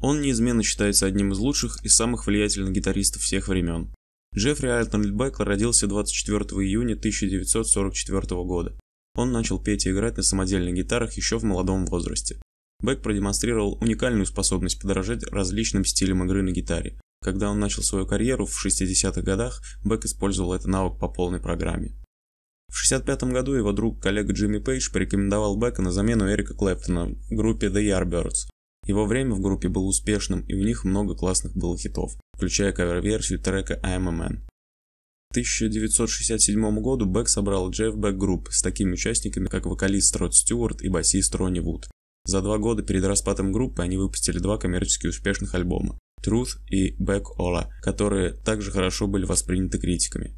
Он неизменно считается одним из лучших и самых влиятельных гитаристов всех времен. Джеффри Альтнольд Бекл родился 24 июня 1944 года. Он начал петь и играть на самодельных гитарах еще в молодом возрасте. Бек продемонстрировал уникальную способность подражать различным стилям игры на гитаре. Когда он начал свою карьеру в 60-х годах, Бек использовал этот навык по полной программе. В 65 году его друг, коллега Джимми Пейдж порекомендовал Бека на замену Эрика Клэптона в группе The Yardbirds, его время в группе было успешным, и у них много классных было хитов, включая кавер-версию трека I'm a Man. К 1967 году Бэк собрал Джефф Бэк Групп с такими участниками, как вокалист Род Стюарт и басист Ронни Вуд. За два года перед распадом группы они выпустили два коммерчески успешных альбома Truth и Back Ola, которые также хорошо были восприняты критиками.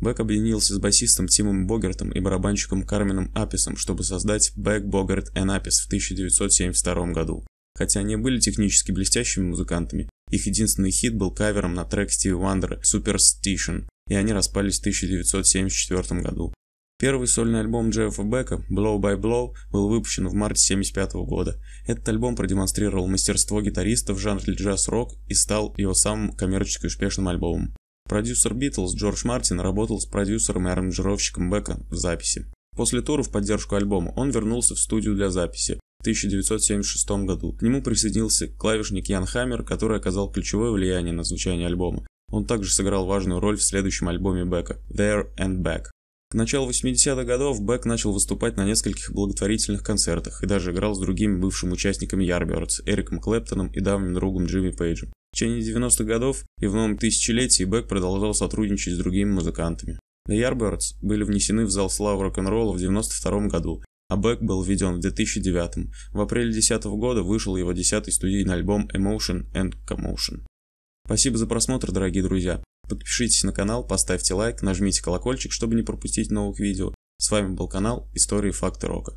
Бэк объединился с басистом Тимом Богертом и барабанщиком Карменом Аписом, чтобы создать Back Bogart and Apis в 1972 году. Хотя они были технически блестящими музыкантами, их единственный хит был кавером на трек Стиви Вандера «Superstition», и они распались в 1974 году. Первый сольный альбом Джеффа Бека «Blow by Blow» был выпущен в марте 1975 года. Этот альбом продемонстрировал мастерство гитариста в жанре джаз-рок и стал его самым коммерчески успешным альбомом. Продюсер Битлз Джордж Мартин работал с продюсером и аранжировщиком Бека в записи. После тура в поддержку альбома он вернулся в студию для записи, 1976 году. К нему присоединился клавишник Ян Хаммер, который оказал ключевое влияние на звучание альбома. Он также сыграл важную роль в следующем альбоме Бека «There and Back». К началу 80-х годов Бек начал выступать на нескольких благотворительных концертах и даже играл с другими бывшими участниками Ярбердс, Эриком Клэптоном и давним другом Джимми Пейджем. В течение 90-х годов и в новом тысячелетии Бек продолжал сотрудничать с другими музыкантами. The Yardbirds были внесены в зал славы рок-н-ролла в 92 году Абек был введен в 2009. В апреле 2010 года вышел его 10-й студийный альбом Emotion and Commotion. Спасибо за просмотр, дорогие друзья. Подпишитесь на канал, поставьте лайк, нажмите колокольчик, чтобы не пропустить новых видео. С вами был канал Истории Факты Рока.